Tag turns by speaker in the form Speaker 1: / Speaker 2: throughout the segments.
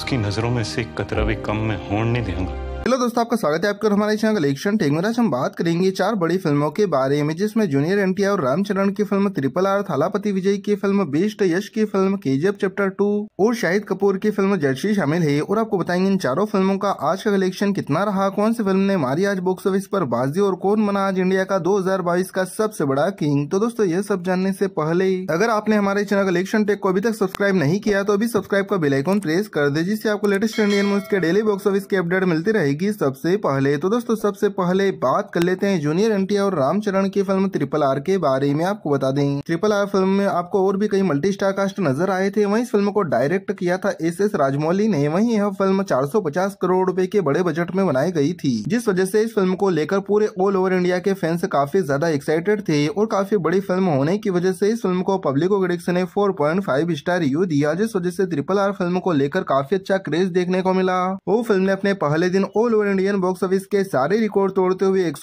Speaker 1: उसकी नजरों में से कतरा भी कम मैं होड़ नहीं दूंगा हेलो दोस्तों आपका स्वागत है आपका हमारे चैनल कलेक्शन टेक में हम बात करेंगे चार बड़ी फिल्मों के बारे में जिसमें जूनियर एनटीआर और रामचरण की फिल्म त्रिपल आर थालापति विजय की फिल्म बेस्ट यश की फिल्म केजीएफ चैप्टर टू और शाहिद कपूर की फिल्म जर्सी शामिल है और आपको बताएंगे इन चारों फिल्मों का आज का कलेक्शन कितना रहा कौन सी फिल्म ने मारी आज बॉक्स ऑफिस पर बाजी और कौन मना आज इंडिया का दो का सबसे बड़ा किंग तो दोस्तों ये सब जानने से पहले अगर आपने हमारे चैनल इलेक्शन टेक को अभी तक सब्सक्राइब नहीं किया तो अभी सब्सक्राइब का बेलाइकॉन प्रेस कर दे जिससे आपको लेटेस्ट इंडियन न्यूज के डेली बॉक्स ऑफिस की अपडेट मिलती रहेगी की सबसे पहले तो दोस्तों सबसे पहले बात कर लेते हैं जूनियर एन और रामचरण की फिल्म ट्रिपल आर के बारे में आपको बता दें ट्रिपल आर फिल्म में आपको और भी कई मल्टी स्टार कास्ट नजर आए थे वहीं इस फिल्म को डायरेक्ट किया था एस एस राजमौली ने वहीं यह फिल्म 450 करोड़ रुपए के बड़े बजट में बनाई गई थी जिस वजह से इस फिल्म को लेकर पूरे ऑल ओवर इंडिया के फैंस काफी ज्यादा एक्साइटेड थे और काफी बड़ी फिल्म होने की वजह से इस फिल्म को पब्लिक क्रिटिक्स ने फोर स्टार रिव्यू दिया जिस वजह से ट्रिपल आर फिल्म को लेकर काफी अच्छा क्रेज देखने को मिला वो फिल्म ने अपने पहले दिन all all over Indian box office के सारे रिकॉर्ड तोड़ते हुए एक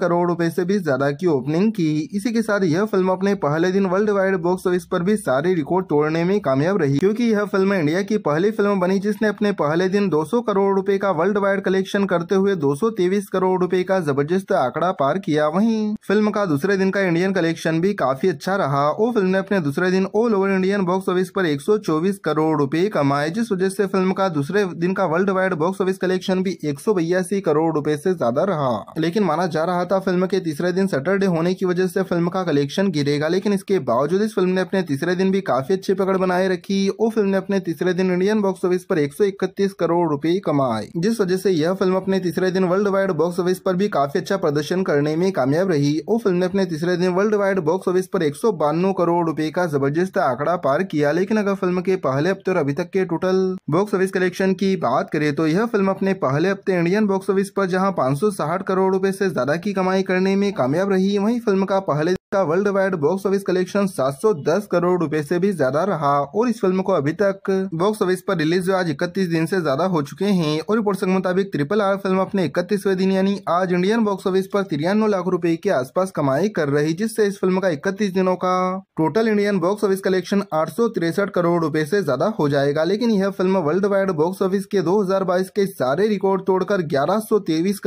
Speaker 1: करोड़ रुपए से भी ज्यादा की ओपनिंग की इसी के साथ यह फिल्म अपने पहले दिन वर्ल्ड वाइड बॉक्स ऑफिस पर भी सारे रिकॉर्ड तोड़ने में कामयाब रही क्योंकि यह फिल्म इंडिया की पहली फिल्म बनी जिसने अपने पहले दिन 200 करोड़ रुपए का वर्ल्ड वाइड कलेक्शन करते हुए दो करोड़ रुपए का जबरदस्त आंकड़ा पार किया वही फिल्म का दूसरे दिन का इंडियन कलेक्शन भी काफी अच्छा रहा वो फिल्म ने अपने दूसरे दिन all over Indian box office पर एक करोड़ रूपए कमाए जिस वजह से फिल्म का दूसरे दिन का world wide box office collection भी एक एक करोड़ रुपए से ज्यादा रहा लेकिन माना जा रहा था फिल्म के तीसरे दिन सैटरडे होने की वजह से फिल्म का कलेक्शन गिरेगा लेकिन इसके बावजूद इस फिल्म ने अपने तीसरे दिन भी काफी अच्छी पकड़ बनाए रखी और फिल्म ने अपने तीसरे दिन इंडियन बॉक्स ऑफिस पर 131 करोड़ रुपए कमाए जिस वजह से यह फिल्म अपने तीसरे दिन वर्ल्ड वाइड बॉक्स ऑफिस पर भी काफी अच्छा प्रदर्शन करने में कामयाब रही और फिल्म ने अपने तीसरे दिन वर्ल्ड वाइड बॉक्स ऑफिस पर एक करोड़ रूपए का जबरदस्त आंकड़ा पार किया लेकिन अगर फिल्म के पहले हफ्ते और अभी तक के टोटल बॉक्स ऑफिस कलेक्शन की बात करें तो यह फिल्म अपने पहले हफ्ते हफ्ते इंडियन बॉक्स ऑफिस पर जहां पाँच करोड़ रुपए से ज्यादा की कमाई करने में कामयाब रही वहीं फिल्म का पहले का world wide box office collection 710 crore रुपए से भी ज्यादा रहा और इस फिल्म को अभी तक बॉक्स ऑफिस पर रिलीज आज 31 दिन से ज्यादा हो चुके हैं और रिपोर्ट के मुताबिक ट्रिपल आर फिल्म अपने इकतीसवे दिन यानी आज इंडियन बॉक्स ऑफिस पर तिरानवे लाख रुपए के आसपास कमाई कर रही जिससे इस फिल्म का इकतीस दिनों का total Indian box office collection आठ करोड़ रूपए ऐसी ज्यादा हो जाएगा लेकिन यह फिल्म वर्ल्ड वाइड बॉक्स ऑफिस के दो के सारे रिकॉर्ड तोड़कर ग्यारह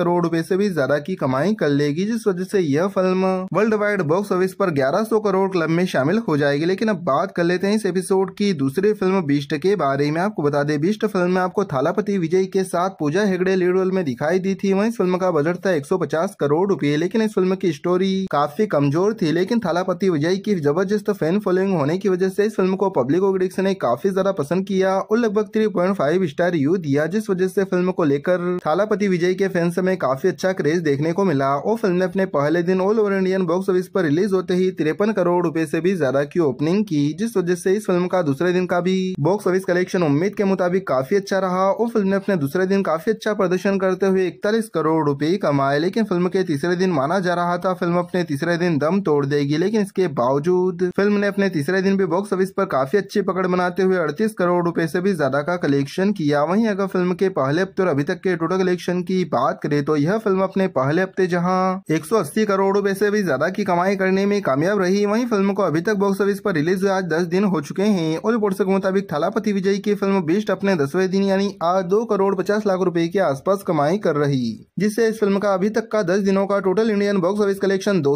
Speaker 1: करोड़ रूपए ऐसी भी ज्यादा की कमाई कर लेगी जिस वजह ऐसी यह फिल्म वर्ल्ड वाइड बॉक्स सर्विस पर 1100 करोड़ क्लब में शामिल हो जाएगी लेकिन अब बात कर लेते हैं इस एपिसोड की दूसरी फिल्म बीस्ट के बारे में आपको बता दें बीस्ट फिल्म में आपको थालापति विजय के साथ पूजा हेगड़े लीड रोल में दिखाई दी थी वहीं इस फिल्म का बजट था 150 करोड़ रुपए लेकिन इस फिल्म की स्टोरी काफी कमजोर थी लेकिन थालापति विजय की जबरदस्त फैन फॉलोइंग होने की वजह से इस फिल्म को पब्लिक ऑडिक्स ने काफी ज्यादा पसंद किया और लगभग थ्री स्टार रिव्यू दिया जिस वजह से फिल्म को लेकर थालापति विजय के फैंस में काफी अच्छा क्रेज देखने को मिला और फिल्म ने अपने पहले दिन all over Indian box office पर रिलीज रिलीज होते ही तिरपन करोड़ रुपए से भी ज्यादा की ओपनिंग की जिस वजह से इस फिल्म का दूसरे दिन का भी बॉक्स ऑफिस कलेक्शन उम्मीद के मुताबिक काफी अच्छा रहा और फिल्म ने अपने दूसरे दिन काफी अच्छा प्रदर्शन करते हुए इकतालीस करोड़ रूपए कमाए लेकिन फिल्म के तीसरे दिन माना जा रहा था फिल्म अपने तीसरे दिन दम तोड़ देगी लेकिन इसके बावजूद फिल्म ने अपने तीसरे दिन भी बॉक्स ऑफिस पर काफी अच्छी पकड़ बनाते हुए अड़तीस करोड़ रूपए से भी ज्यादा का कलेक्शन किया वहीं अगर फिल्म के पहले हफ्ते और अभी तक के टोटल कलेक्शन की बात करें तो यह फिल्म अपने पहले हफ्ते जहाँ 180 करोड़ रूपए से भी ज्यादा की कमाई कर करने में कामयाब रही वहीं फिल्म को अभी तक बॉक्स ऑफिस पर रिलीज हुए आज दस दिन हो चुके हैं और रिपोर्ट के मुताबिक थालापति विजय की फिल्म बेस्ट अपने दसवें दिन यानी आज दो करोड़ पचास लाख रुपए के आसपास कमाई कर रही जिससे इस फिल्म का अभी तक का दस दिनों का total Indian box office collection दो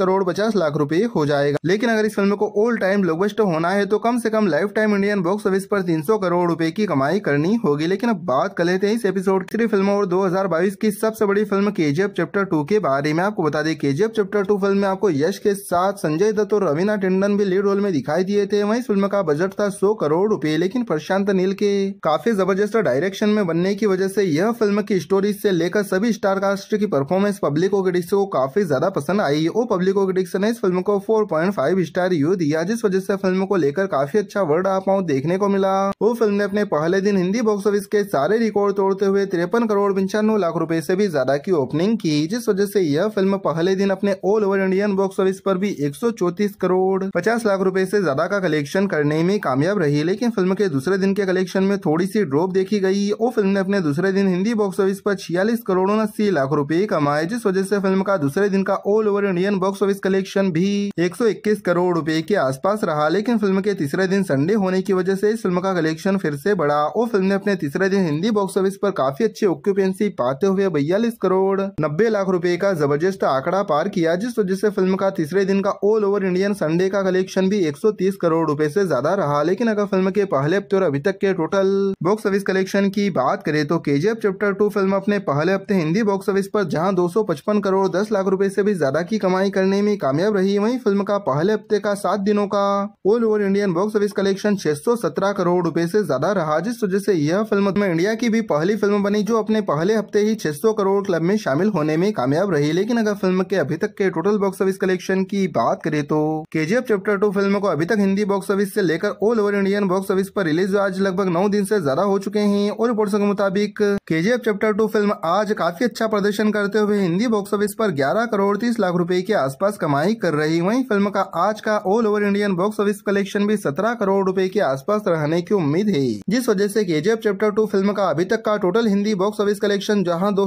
Speaker 1: करोड़ पचास लाख रूपए हो जाएगा लेकिन अगर इस फिल्म को ऑल टाइम लोबेस्ट होना है तो कम ऐसी कम lifetime Indian box office आरोप तीन करोड़ रूपए की कमाई करनी होगी लेकिन अब बात कर लेते हैं इस एपिसोड की फिल्म और दो की सबसे बड़ी फिल्म के चैप्टर टू के बारे में आपको बता दें के चैप्टर टू फिल्म में आपको यश यश के साथ संजय दत्त और रवीना टंडन भी लीड रोल में दिखाई दिए थे वहीं फिल्म का बजट था सौ करोड़ रूपए लेकिन प्रशांत नील के काफी जबरदस्त डायरेक्शन में बनने की वजह से यह फिल्म की स्टोरी से लेकर सभी स्टार कास्ट की परफॉर्मेंस पब्लिक और को काफी ज्यादा पसंद आई और पब्लिक और ने इस फिल्म को फोर पॉइंट फाइव स्टार यू दिया जिस वजह से फिल्म को लेकर काफी अच्छा वर्ड आप देखने को मिला वो फिल्म ने अपने पहले दिन हिंदी बॉक्स ऑफिस के सारे रिकॉर्ड तोड़ते हुए तिरपन करोड़ पंचानवे लाख रूपए ऐसी भी ज्यादा की ओपनिंग की जिस वजह ऐसी यह फिल्म पहले दिन अपने all over Indian box service पर भी एक करोड़ 50 लाख रुपए से ज्यादा का कलेक्शन करने में कामयाब रही लेकिन फिल्म के दूसरे दिन के कलेक्शन में थोड़ी सी ड्रॉप देखी गई और फिल्म ने अपने दूसरे दिन हिंदी बॉक्स ऑफिस पर छियालीस करोड़ अस्सी लाख रूपए कमाए जिस वजह से फिल्म का दूसरे दिन का all over Indian box office collection भी इक्कीस करोड़ रूपए के आसपास रहा लेकिन फिल्म के तीसरे दिन संडे होने की वजह से इस फिल्म का कलेक्शन फिर से बढ़ा और फिल्म ने अपने तीसरे दिन हिंदी बॉक्स ऑफिस पर काफी अच्छी ऑक्यूपेंसी पाते हुए बयालीस करोड़ नब्बे लाख रूपए का जबरदस्त आंकड़ा पार किया जिस वजह ऐसी फिल्म का का तीसरे दिन का ऑल ओवर इंडियन संडे का कलेक्शन भी 130 करोड़ रुपए से ज्यादा रहा लेकिन अगर फिल्म के पहले हफ्ते और अभी तक के टोटल बॉक्स ऑफिस कलेक्शन की बात करें तो के चैप्टर टू फिल्म अपने पहले हफ्ते हिंदी बॉक्स ऑफिस पर जहां 255 करोड़ 10 लाख रुपए से भी ज्यादा की कमाई करने में कामयाब रही वही फिल्म का पहले हफ्ते का सात दिनों का all over Indian box office collection छह करोड़ रूपए ऐसी ज्यादा रहा जिस वजह से यह फिल्म में इंडिया की भी पहली फिल्म बनी जो अपने पहले हफ्ते ही छह करोड़ क्लब में शामिल होने में कामयाब रही लेकिन अगर फिल्म के अभी तक के टोटल बॉक्स ऑफिस कलेक्शन की बात करें तो के चैप्टर टू फिल्म को अभी तक हिंदी बॉक्स ऑफिस से लेकर all over Indian box office पर रिलीज आज लगभग नौ दिन से ज्यादा हो चुके हैं और रिपोर्ट के मुताबिक के चैप्टर टू फिल्म आज काफी अच्छा प्रदर्शन करते हुए हिंदी बॉक्स ऑफिस पर 11 करोड़ 30 लाख रुपए के आसपास कमाई कर रही वहीं फिल्म का आज का all over Indian box office collection भी 17 करोड़ रुपए के आसपास रहने की उम्मीद है जिस वजह से के चैप्टर टू फिल्म का अभी तक का total Hindi box office collection जहां दो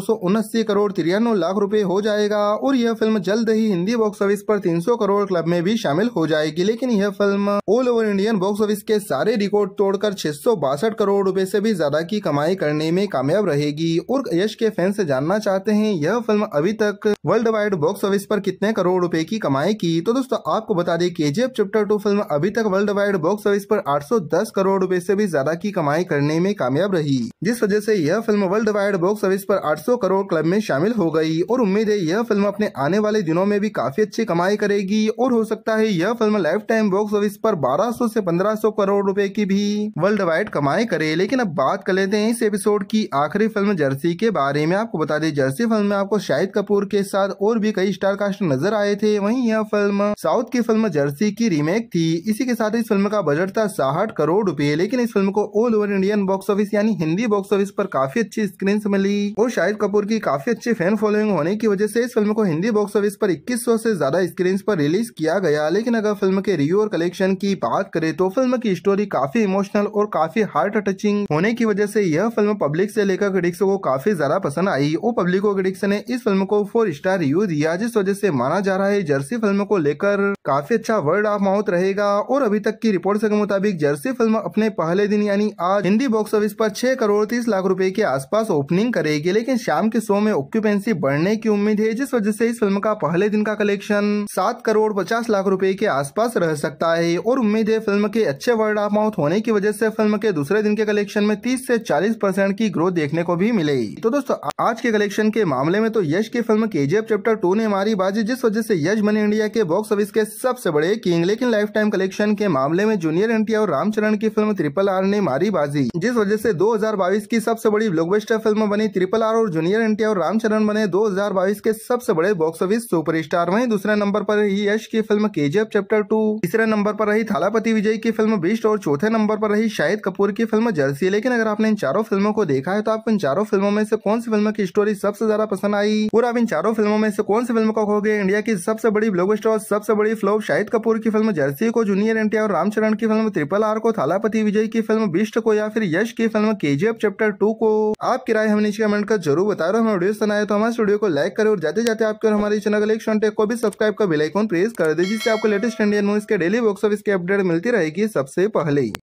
Speaker 1: करोड़ तिरानवे लाख रूपए हो जाएगा और यह फिल्म जल्द ही हिंदी बॉक्स ऑफिस ऑफिस पर 300 करोड़ क्लब में भी शामिल हो जाएगी लेकिन यह फिल्म all over Indian box office के सारे रिकॉर्ड तोड़कर छह करोड़ रूपए ऐसी भी ज्यादा की कमाई करने में कामयाब रहेगी और यश के फैंस जानना चाहते हैं यह फिल्म अभी तक वर्ल्ड वाइड बॉक्स ऑफिस आरोप कितने करोड़ रूपए की कमाई की तो दोस्तों आपको बता दें के जी चैप्टर टू फिल्म अभी तक वर्ल्ड वाइड बॉक्स ऑफिस पर 810 करोड़ रूपए से भी ज्यादा की कमाई करने में कामयाब रही जिस वजह से यह फिल्म वर्ल्ड वाइड बॉक्स ऑफिस पर 800 करोड़ क्लब में शामिल हो गई और उम्मीद है यह फिल्म अपने आने वाले दिनों में भी काफी अच्छी अच्छी कमाई करेगी और हो सकता है यह फिल्म लाइफ टाइम बॉक्स ऑफिस पर 1200 से 1500 करोड़ रुपए की भी वर्ल्ड वाइड कमाई करे लेकिन अब बात कर लेते हैं इस एपिसोड की आखिरी फिल्म जर्सी के बारे में आपको बता दें जर्सी फिल्म में आपको शाहिद कपूर के साथ और भी कई स्टार कास्ट नजर आए थे वही यह फिल्म साउथ की फिल्म जर्सी की रीमेक थी इसी के साथ इस फिल्म का बजट था साठ करोड़ रूपए लेकिन इस फिल्म को all over Indian box office यानी हिंदी बॉक्स ऑफिस पर काफी अच्छी स्क्रीन मिली और शाहिद कपूर की काफी अच्छी फैन फॉलोइंग होने की वजह से इस फिल्म को हिंदी बॉक्स ऑफिस पर इक्कीस से ज्यादा ज़्यादा स्क्रीन पर रिलीज किया गया लेकिन अगर फिल्म के रिव्यू और कलेक्शन की बात करें तो फिल्म की स्टोरी काफी इमोशनल और काफी हार्ट टचिंग होने की वजह से यह फिल्म पब्लिक से लेकर क्रिटिक्स को काफी ज्यादा पसंद आई और पब्लिक और क्रिटिक्स ने इस फिल्म को फोर स्टार रिव्यू दिया जिस वजह से माना जा रहा है जर्सी फिल्म को लेकर काफी अच्छा वर्ड ऑफ माउथ रहेगा और अभी तक की रिपोर्ट के मुताबिक जर्सी फिल्म अपने पहले दिन यानी आज हिंदी बॉक्स ऑफिस पर छह करोड़ तीस लाख रूपए के आसपास ओपनिंग करेगी लेकिन शाम के शो में ऑक्यूपेंसी बढ़ने की उम्मीद है जिस वजह से इस फिल्म का पहले दिन का कलेक्शन औसतन सात करोड़ पचास लाख रुपए के आसपास रह सकता है और उम्मीद है फिल्म के अच्छे वर्ड ऑफ माउथ होने की वजह से फिल्म के दूसरे दिन के कलेक्शन में 30 से 40 परसेंट की ग्रोथ देखने को भी मिलेगी तो दोस्तों आज के कलेक्शन के मामले में तो यश की फिल्म के चैप्टर टू ने मारी बाजी जिस वजह से यश बने इंडिया के बॉक्स ऑफिस के सबसे बड़े किंग लेकिन लाइफ टाइम कलेक्शन के मामले में जूनियर एनटी और रामचरण की फिल्म ट्रिपल आर ने मारी बाजी जिस वजह से 2022 की सबसे बड़ी ब्लॉकबस्टर फिल्म बनी ट्रिपल आर और जूनियर एनटी और रामचरण बने दो के सबसे बड़े बॉक्स ऑफिस सुपर वहीं दूसरा दूसरे नंबर पर रही यश की फिल्म के चैप्टर टू तीसरे नंबर पर रही थालापति विजय की फिल्म बिस्ट और चौथे नंबर पर रही शाहिद कपूर की फिल्म जर्सी लेकिन अगर आपने इन चारों फिल्मों को देखा है तो आपको इन चारों फिल्मों में से कौन सी फिल्म की स्टोरी सबसे ज्यादा पसंद आई और आप इन चारों फिल्मों में से कौन सी फिल्म को खोगे इंडिया की सबसे बड़ी ब्लॉकबस्टर और सबसे बड़ी फ्लॉप शाहिद कपूर की फिल्म जर्सी को जूनियर एन और रामचरण की फिल्म ट्रिपल आर को थालापति विजय की फिल्म बिस्ट को या फिर यश की फिल्म के चैप्टर टू को आप किराए हमें नीचे कमेंट कर जरूर बता रहे वीडियो सुनाए तो हमारे वीडियो को लाइक करें और जाते जाते आपके और हमारे चैनल को भी सब्सक्राइब सब्सक्राइब का आइकॉन प्रेस कर दे जिससे आपको लेटेस्ट इंडियन न्यूज के डेली बॉक्स ऑफिस की अपडेट मिलती रहेगी सबसे पहले